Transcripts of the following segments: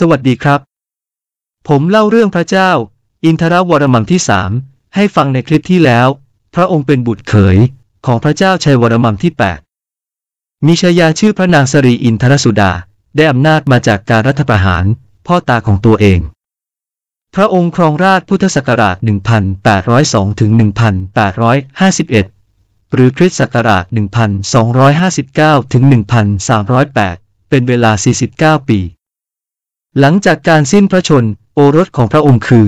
สวัสดีครับ ผมเล่าเรื่องพระเจ้า อินทรวรมังที่สามให้ฟังในคลิปที่แล้ว พระองค์เป็นบุตรเขยของพระเจ้าชัยวรมังที่ 8 มีชายาชื่อพระนางสรีอินทรสุดา ได้อำนาจมาจากการรัฐประหาร พ่อตาของตัวเอง พระองค์ครองราชพุทธศักราช 1802ถึง1851 หรือคริสต์ศักราช 1259ถึง1308 เป็นเวลา 49 ปีหลังจากการสิ้นพระชนโอรสของพระองค์คือ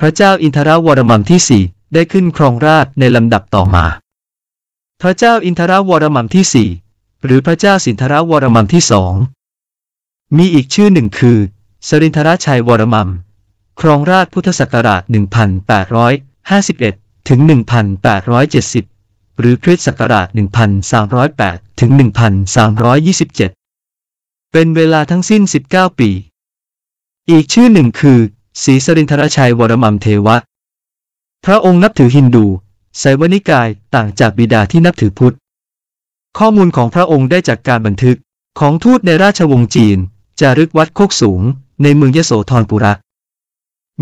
พระเจ้าอินทรวรมัมที่สี่ได้ขึ้นครองราชในลำดับต่อมา พระเจ้าอินทรวรมัมที่สี่หรือพระเจ้าสินทรวรมัมที่สองมีอีกชื่อหนึ่งคือ สรินทราชัยวรมัมครองราชพุทธศักราช1851ถึง1870 หรือคริสต์ศักราช1308ถึง1327 เป็นเวลาทั้งสิ้น 19 ปีอีกชื่อหนึ่งคือศรีสรินทรชัยวรมัมเทวะ พระองค์นับถือฮินดูไซวนิกายต่างจากบิดาที่นับถือพุทธ ข้อมูลของพระองค์ได้จากการบันทึกของทูตในราชวงศ์จีนจารึกวัดโคกสูงในเมืองยโสธรปุระ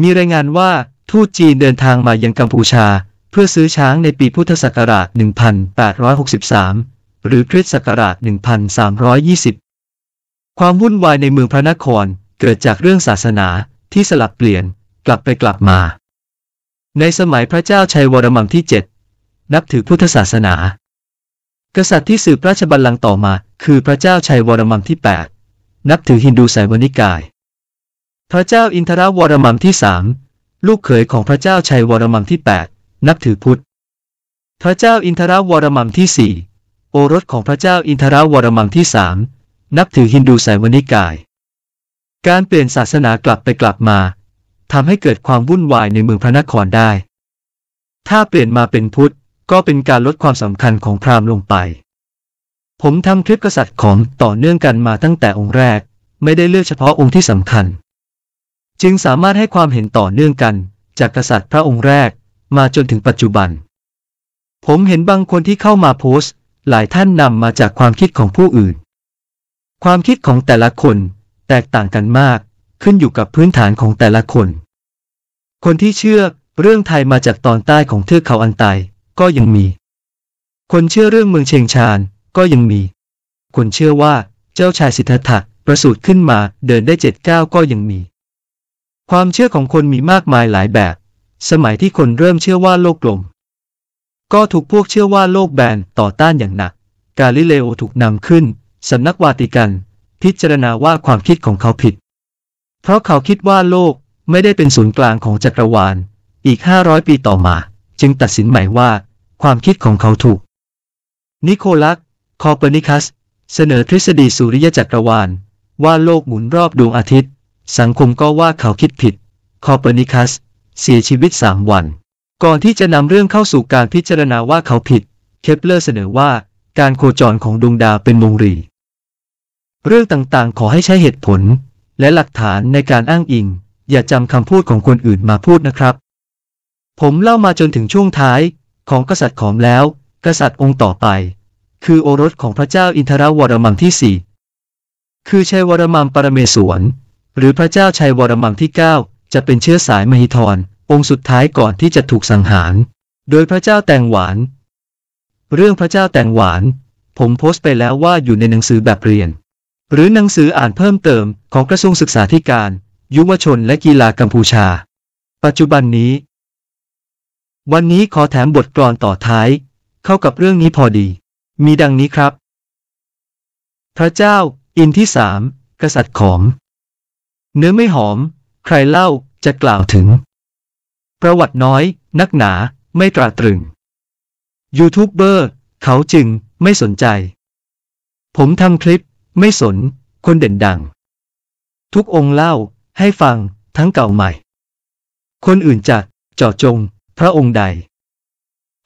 มีรายงานว่าทูตจีนเดินทางมายังกัมพูชา เพื่อซื้อช้างในปีพุทธศักราช 1863 หรือคริสต์ศักราช 1320 ความวุ่นวายในเมืองพระนครเกิดจากเรื่องศาสนาที่สลับเปลี่ยน กลับไปกลับมา ในสมัยพระเจ้าชัยวรมังที่ 7 นับถือพุทธศาสนา กษัตริย์ที่สืบราชบัลลังก์ต่อมา คือพระเจ้าชัยวรมังที่ 8 นับถือฮินดูสายวนิกาย พระเจ้าอินทราวรมังที่สลูกเขยของพระเจ้าชัยวรมังที่ 8 นับถือพุทธ พระเจ้าอินทราวรมังที่สี่โอรสของพระเจ้าอินทราวรมังที่สามนับถือฮินดูสายวนิกายการเปลี่ยนศาสนากลับไปกลับมาทำให้เกิดความวุ่นวายในเมืองพระนครได้ ถ้าเปลี่ยนมาเป็นพุทธ ก็เป็นการลดความสำคัญของพราหมณ์ลงไป ผมทำคลิปกษัตริย์ของต่อเนื่องกันมาตั้งแต่องค์แรก ไม่ได้เลือกเฉพาะองค์ที่สำคัญ จึงสามารถให้ความเห็นต่อเนื่องกันจากกษัตริย์พระองค์แรก มาจนถึงปัจจุบัน ผมเห็นบางคนที่เข้ามาโพสต์ หลายท่านนำมาจากความคิดของผู้อื่น ความคิดของแต่ละคนแตกต่างกันมาก ขึ้นอยู่กับพื้นฐานของแต่ละคน คนที่เชื่อเรื่องไทยมาจากตอนใต้ของเทือกเขาอันไตก็ยังมี คนเชื่อเรื่องเมืองเชียงชานก็ยังมี คนเชื่อว่าเจ้าชายสิทธัตถะประสูติขึ้นมาเดินได้เจ็ดก้าวก็ยังมี ความเชื่อของคนมีมากมายหลายแบบ สมัยที่คนเริ่มเชื่อว่าโลกกลม ก็ถูกพวกเชื่อว่าโลกแบนต่อต้านอย่างหนัก กาลิเลโอถูกนำขึ้นสำนักวาติกันพิจารณาว่าความคิดของเขาผิด เพราะเขาคิดว่าโลกไม่ได้เป็นศูนย์กลางของจักรวาล อีก 500 ปีต่อมา จึงตัดสินใหม่ว่า ความคิดของเขาถูก นิโคลัสคอเปอร์นิคัส เสนอทฤษฎีสุริยจักรวาล ว่าโลกหมุนรอบดวงอาทิตย์ สังคมก็ว่าเขาคิดผิดคอเปอร์นิคัสเสียชีวิต 3 วัน ก่อนที่จะนำเรื่องเข้าสู่การพิจารณาว่าเขาผิด เคปเลอร์เสนอว่าการโคจรของดวงดาวเป็นวงรีเรื่องต่างๆขอให้ใช้เหตุผลและหลักฐานในการอ้างอิง อย่าจำคำพูดของคนอื่นมาพูดนะครับ ผมเล่ามาจนถึงช่วงท้ายของกษัตริย์ขอมแล้ว กษัตริย์องค์ต่อไป คือโอรสของพระเจ้าอินทรวรมังที่สี่คือชัยวรมังปรเมศวร หรือพระเจ้าชัยวรมังที่ 9 จะเป็นเชื้อสายมหิธรองค์สุดท้ายก่อนที่จะถูกสังหาร โดยพระเจ้าแตงหวาน เรื่องพระเจ้าแตงหวาน ผมโพสต์ไปแล้วว่าอยู่ในหนังสือแบบเรียนหรือหนังสืออ่านเพิ่มเติมของกระทรวงศึกษาธิการ ยุวชนและกีฬากัมพูชา ปัจจุบันนี้ วันนี้ขอแถมบทกลอนต่อท้าย เข้ากับเรื่องนี้พอดี มีดังนี้ครับ พระเจ้า อินที่สามกษัตริย์ขอมเนื้อไม่หอม ใครเล่าจะกล่าวถึง ประวัติน้อย นักหนา ไม่ตราตรึงยูทูบเบอร์เขาจึงไม่สนใจ ผมทำคลิปไม่สนคนเด่นดัง ทุกองค์เล่าให้ฟังทั้งเก่าใหม่ คนอื่นจะเจาะจง พระองค์ใด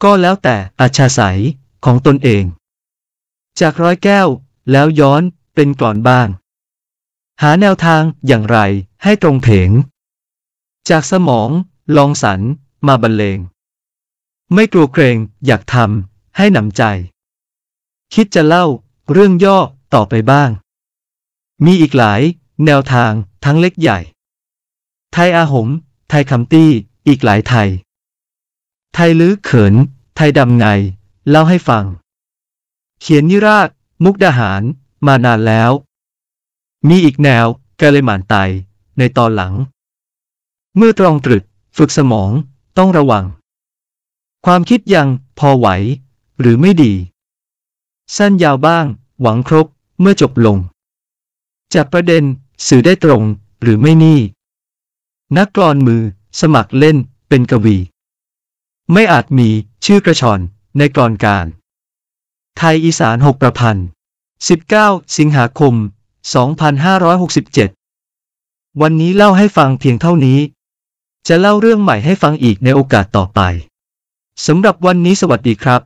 ก็แล้วแต่อาชาศัยของตนเอง จากร้อยแก้วแล้วย้อนเป็นกรอนบ้าง หาแนวทางอย่างไรให้ตรงเพงจากสมอง ลองสรรมาบรรเลง ไม่กลัวเกรงอยากทำให้หนำใจ คิดจะเล่าเรื่องย่อต่อไปบ้าง มีอีกหลาย แนวทางทั้งเล็กใหญ่ ไทยอาหม ไทยคำตี้ อีกหลายไทย ไทยลื้อเขิน ไทยดำไง เล่าให้ฟัง เขียนนิราชมุกดาหาร มานานแล้ว มีอีกแนวกะเลหมานไต ในตอนหลัง เมื่อตรองตรึกฝึกสมอง ต้องระวัง ความคิดยัง พอไหว หรือไม่ดี สั้นยาวบ้าง หวังครบเมื่อจบลง จับประเด็นสื่อได้ตรงหรือไม่นี่ นักกรอนมือสมัครเล่นเป็นกวี ไม่อาจมีชื่อกระชอนในกรอนการ ไทยอีสานหกประพันธ์19 สิงหาคม 2567 วันนี้เล่าให้ฟังเพียงเท่านี้ จะเล่าเรื่องใหม่ให้ฟังอีกในโอกาสต่อไปสำหรับวันนี้สวัสดีครับ